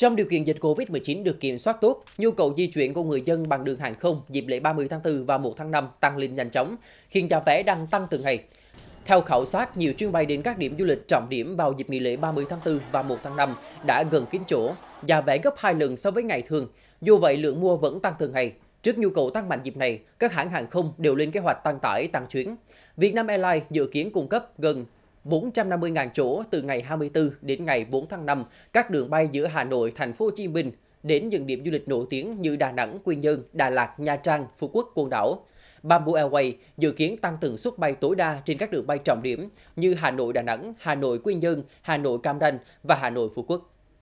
Trong điều kiện dịch COVID-19 được kiểm soát tốt, nhu cầu di chuyển của người dân bằng đường hàng không dịp lễ 30 tháng 4 và 1 tháng 5 tăng lên nhanh chóng, khiến giá vé đang tăng từng ngày. Theo khảo sát, nhiều chuyến bay đến các điểm du lịch trọng điểm vào dịp nghỉ lễ 30 tháng 4 và 1 tháng 5 đã gần kín chỗ, giá vé gấp 2 lần so với ngày thường. Dù vậy, lượng mua vẫn tăng từng ngày. Trước nhu cầu tăng mạnh dịp này, các hãng hàng không đều lên kế hoạch tăng tải, tăng chuyến. Vietnam Airlines dự kiến cung cấp gần 450.000 chỗ từ ngày 24 đến ngày 4 tháng 5, các đường bay giữa Hà Nội, Thành phố Hồ Chí Minh đến những điểm du lịch nổi tiếng như Đà Nẵng, Quy Nhơn, Đà Lạt, Nha Trang, Phú Quốc, Côn Đảo. Bamboo Airways dự kiến tăng tần suất bay tối đa trên các đường bay trọng điểm như Hà Nội Đà Nẵng, Hà Nội Quy Nhơn, Hà Nội Cam Ranh và Hà Nội Phú Quốc.